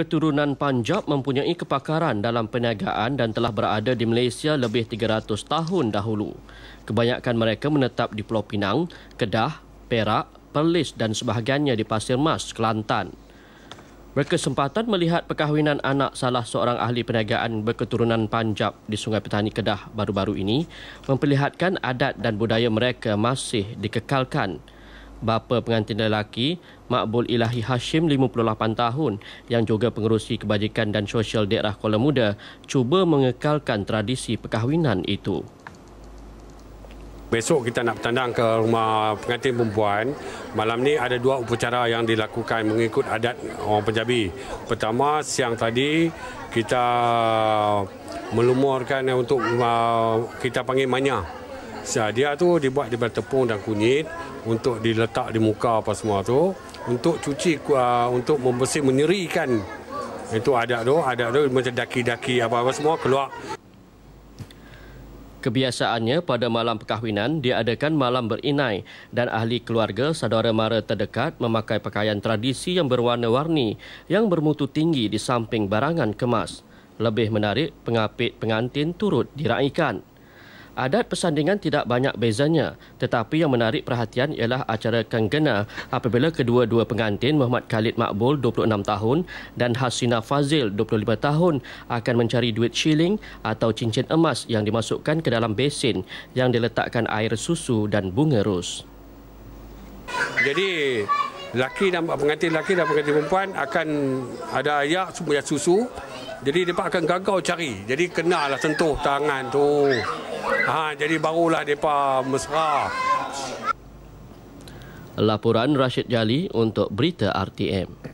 keturunan Punjab mempunyai kepakaran dalam perniagaan dan telah berada di Malaysia lebih 300 tahun dahulu. Kebanyakan mereka menetap di Pulau Pinang, Kedah, Perak, Perlis dan sebahagiannya di Pasir Mas, Kelantan. Berkesempatan melihat perkahwinan anak salah seorang ahli perniagaan berketurunan Punjab di Sungai Petani Kedah baru-baru ini memperlihatkan adat dan budaya mereka masih dikekalkan bapa pengantin lelaki Makbul Ilahi Hashim 58 tahun yang juga pengerusi kebajikan dan sosial daerah Kuala Muda cuba mengekalkan tradisi perkahwinan itu. Besok kita nak bertandang ke rumah pengantin perempuan. Malam ni ada dua upacara yang dilakukan mengikut adat orang Punjabi. Pertama, siang tadi kita melumurkan eh, untuk ah, kita panggil manyah. Dia tu dibuat daripada tepung dan kunyit untuk diletak di muka apa semua tu untuk cuci uh, untuk membersih menyerikan itu ada tu ada tu macam daki-daki apa apa semua keluar Kebiasaannya pada malam perkahwinan diadakan malam berinai dan ahli keluarga saudara mara terdekat memakai pakaian tradisi yang berwarna-warni yang bermutu tinggi di samping barangan kemas. Lebih menarik, pengapit pengantin turut diraikan. Adat persandingan tidak banyak bezanya tetapi yang menarik perhatian ialah acara Kanggena apabila kedua-dua pengantin Muhammad Khalid Makbul 26 tahun dan Hasina Fazil 25 tahun akan mencari duit shilling atau cincin emas yang dimasukkan ke dalam besin yang diletakkan air susu dan bunga ros. Jadi laki dan pengantin laki dan pengantin perempuan akan ada ayak supaya susu jadi mereka akan gagal cari. Jadi kenalah sentuh tangan tu. Ha, jadi barulah mereka mesra. Laporan Rashid Jali untuk Berita RTM.